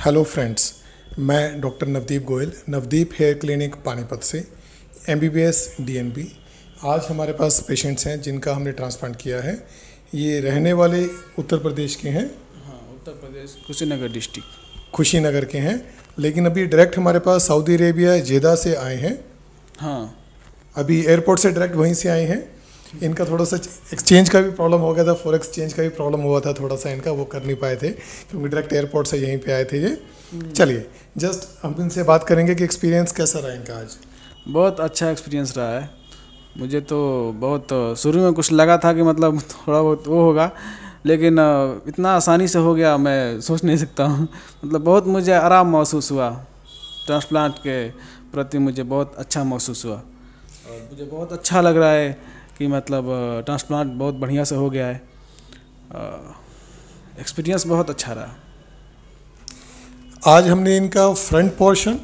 Hello friends मैं doctor Navdeep Goyal Navdeep hair clinic Panipat से M B B S D N B आज हमारे पास पेशेंट्स हैं जिनका हमने ट्रांसप्लांट किया है ये रहने वाले उत्तर प्रदेश के हैं हाँ उत्तर प्रदेश कुशीनगर डिस्ट्रिक्ट कुशीनगर के हैं लेकिन अभी डायरेक्ट हमारे पास सऊदी अरेबिया जेदा से आए हैं हाँ अभी एयरपोर्ट से डायरेक्ट वहीं से आए हैं इनका थोड़ा सा एक्सचेंज का भी प्रॉब्लम हो गया था फॉर एक्सचेंज का भी प्रॉब्लम हुआ था थोड़ा सा इनका वो कर नहीं पाए थे क्योंकि डायरेक्ट एयरपोर्ट से यहीं पे आए थे ये हम्म। चलिए जस्ट हम इनसे बात करेंगे कि एक्सपीरियंस कैसा रहा इनका आज बहुत अच्छा एक्सपीरियंस रहा है मुझे तो बहुत शुरू में कुछ लगा था कि मतलब थोड़ा बहुत वो होगा लेकिन इतना आसानी से हो गया मैं सोच नहीं सकता हूँ मतलब बहुत मुझे आराम महसूस हुआ ट्रांसप्लांट के प्रति मुझे बहुत अच्छा महसूस हुआ और मुझे बहुत अच्छा लग रहा है कि मतलब ट्रांसप्लांट बहुत बढ़िया से हो गया है एक्सपीरियंस बहुत अच्छा रहा आज हमने इनका फ्रंट पोर्शन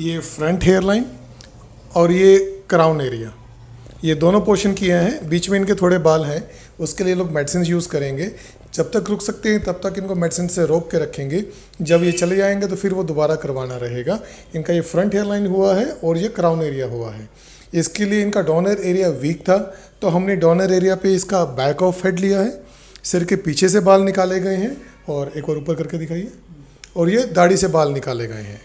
ये फ्रंट हेयरलाइन और ये क्राउन एरिया ये दोनों पोर्शन किए हैं बीच में इनके थोड़े बाल हैं उसके लिए लोग मेडिसिन यूज़ करेंगे जब तक रुक सकते हैं तब तक इनको मेडिसिन से रोक के रखेंगे जब ये चले जाएंगे तो फिर वो दोबारा करवाना रहेगा इनका ये फ्रंट हेयरलाइन हुआ है और ये क्राउन एरिया हुआ है इसके लिए इनका डोनर एरिया वीक था तो हमने डोनर एरिया पे इसका बैक ऑफ हेड लिया है सिर के पीछे से बाल निकाले गए हैं और एक और ऊपर करके दिखाइए और ये दाढ़ी से बाल निकाले गए हैं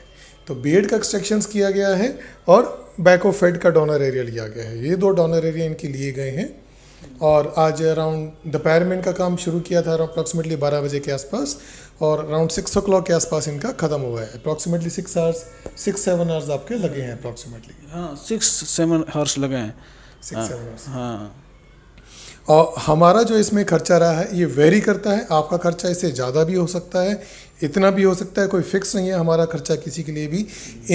तो बीएड का एक्सट्रेक्शन किया गया है और बैक ऑफ हेड का डोनर एरिया लिया गया है ये दो डोनर एरिया इनके लिए गए हैं और आज अराउंड दोपहर में इनका काम शुरू किया था अप्रॉक्सीमेटली बारह बजे के आसपास और अराउंड सिक्स ओ क्लॉक के आसपास इनका ख़त्म हुआ है approximately six hours six seven hours आपके लगे हैं अप्रॉक्सीमेटली हाँ सिक्स सेवन आवर्स लगे हैं हाँ, हाँ और हमारा जो इसमें खर्चा रहा है ये वेरी करता है आपका खर्चा इससे ज़्यादा भी हो सकता है इतना भी हो सकता है कोई फिक्स नहीं है हमारा खर्चा किसी के लिए भी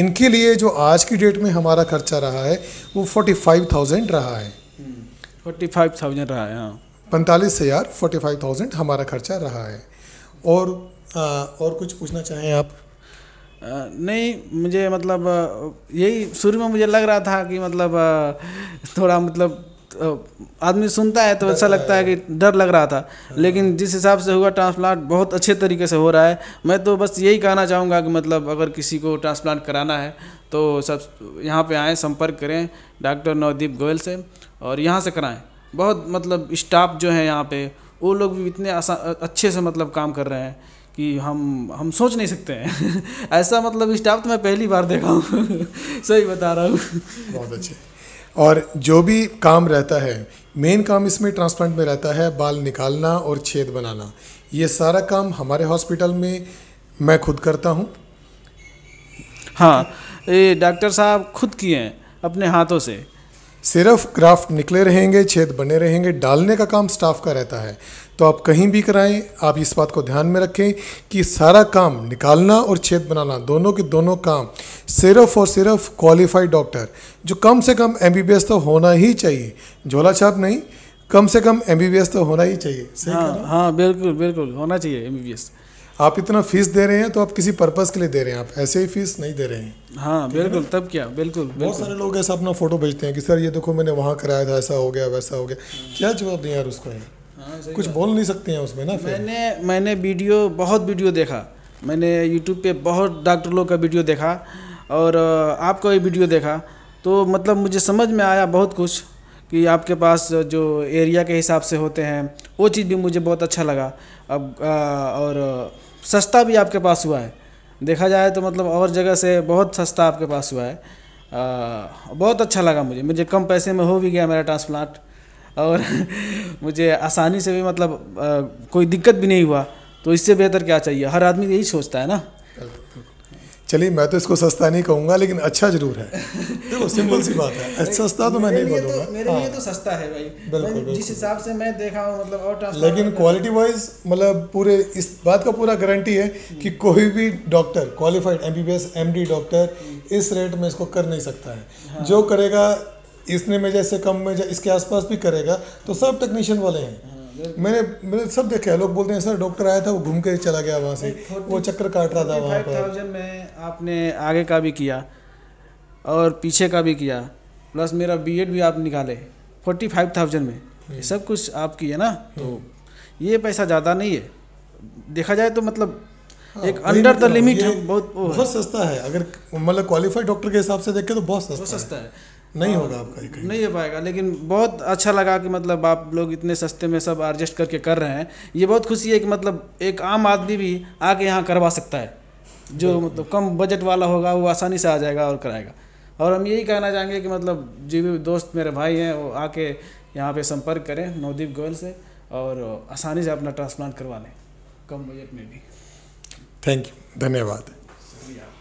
इनके लिए जो आज की डेट में हमारा खर्चा रहा है वो फोर्टी फाइव थाउजेंड रहा है फोर्टी फाइव थाउजेंड रहा है हाँ पैंतालीस हज़ार फोर्टी फाइव थाउजेंड हमारा खर्चा रहा है और आ, और कुछ पूछना चाहें आप नहीं मुझे मतलब यही शुरू में मुझे लग रहा था कि मतलब थोड़ा मतलब आदमी सुनता है तो ऐसा लगता है कि डर लग रहा था हाँ। लेकिन जिस हिसाब से हुआ ट्रांसप्लांट बहुत अच्छे तरीके से हो रहा है मैं तो बस यही कहना चाहूँगा कि मतलब अगर किसी को ट्रांसप्लांट कराना है तो सब यहाँ पे आएँ संपर्क करें डॉक्टर नवदीप गोयल से और यहाँ से कराएँ बहुत मतलब स्टाफ जो है यहाँ पे वो लोग भी इतने अच्छे से मतलब काम कर रहे हैं कि हम हम सोच नहीं सकते हैं ऐसा मतलब स्टाफ तो मैं पहली बार देखा हूँ सही बता रहा हूँ बहुत अच्छे और जो भी काम रहता है मेन काम इसमें ट्रांसप्लांट में रहता है बाल निकालना और छेद बनाना ये सारा काम हमारे हॉस्पिटल में मैं खुद करता हूँ हाँ ये डॉक्टर साहब खुद किए हैं अपने हाथों से सिर्फ ग्राफ्ट निकले रहेंगे छेद बने रहेंगे डालने का काम स्टाफ का रहता है तो आप कहीं भी कराएं आप इस बात को ध्यान में रखें कि सारा काम निकालना और छेद बनाना दोनों के दोनों काम सिर्फ और सिर्फ क्वालिफाइड डॉक्टर जो कम से कम एम तो होना ही चाहिए झोला छाप नहीं कम से कम एम तो होना ही चाहिए सही हाँ, हाँ बिल्कुल बिल्कुल होना चाहिए एम आप इतना फीस दे रहे हैं तो आप किसी पर्पज़ के लिए दे रहे हैं आप ऐसे ही फीस नहीं दे रहे हैं हाँ बिल्कुल तब क्या बिल्कुल बहुत सारे लोग ऐसा अपना फोटो भेजते हैं कि सर ये देखो मैंने वहाँ कराया था ऐसा हो गया वैसा हो गया क्या जवाब दें यार उसको यार हाँ, कुछ बोल नहीं सकते हैं उसमें ना मैंने मैंने वीडियो बहुत वीडियो देखा मैंने यूट्यूब पे बहुत डॉक्टर लोग का वीडियो देखा और आपका ये वीडियो देखा तो मतलब मुझे समझ में आया बहुत कुछ कि आपके पास जो एरिया के हिसाब से होते हैं वो चीज़ भी मुझे बहुत अच्छा लगा अब और सस्ता भी आपके पास हुआ है देखा जाए तो मतलब और जगह से बहुत सस्ता आपके पास हुआ है आ, बहुत अच्छा लगा मुझे मुझे कम पैसे में हो भी गया मेरा ट्रांसप्लांट और मुझे आसानी से भी मतलब आ, कोई दिक्कत भी नहीं हुआ तो इससे बेहतर क्या चाहिए हर आदमी यही सोचता है ना चलिए मैं तो इसको सस्ता नहीं कहूँगा लेकिन अच्छा जरूर है देखो सिंपल सी बात है अच्छा सस्ता तो मैं नहीं बोलूँगा तो, मेरे लिए हाँ। तो सस्ता है भाई बिल्कुल जिस हिसाब से मैं देखा हूँ मतलब और लेकिन क्वालिटी वाइज मतलब पूरे इस बात का पूरा गारंटी है हम्म। कि कोई भी doctor qualified M B D doctor इस रेट में इसको कर नहीं सकता है हाँ। जो करेगा इसने में जैसे कम में इसके आसपास भी करेगा तो सब टेक्नीशियन वाले हैं मैंने मैंने सब देखे लोग बोलते हैं सर डॉक्टर आया था वो घूम के चला गया वहाँ से वो चक्कर काट रहा था वहाँ पर में आपने आगे का भी किया और पीछे का भी किया प्लस मेरा बी भी आप निकाले फोर्टी फाइव थाउजेंड में ये सब कुछ आपकी है ना तो, तो ये पैसा ज़्यादा नहीं है देखा जाए तो मतलब हाँ, एक अंडर द लिमिट बहुत बहुत सस्ता है अगर मतलब क्वालिफाइड डॉक्टर के हिसाब से देखें तो बहुत सस्ता, सस्ता है, है। नहीं होगा आपका ही नहीं हो पाएगा लेकिन बहुत अच्छा लगा कि मतलब आप लोग इतने सस्ते में सब एडजस्ट करके कर रहे हैं ये बहुत खुशी है कि मतलब एक आम आदमी भी आके यहाँ करवा सकता है जो मतलब कम बजट वाला होगा वो आसानी से आ जाएगा और कराएगा और हम यही कहना चाहेंगे कि मतलब जो भी दोस्त मेरे भाई हैं वो आके यहाँ पे संपर्क करें नवदीप गोयल से और आसानी से अपना ट्रांसप्लांट करवा लें कम बजट में भी थैंक यू धन्यवाद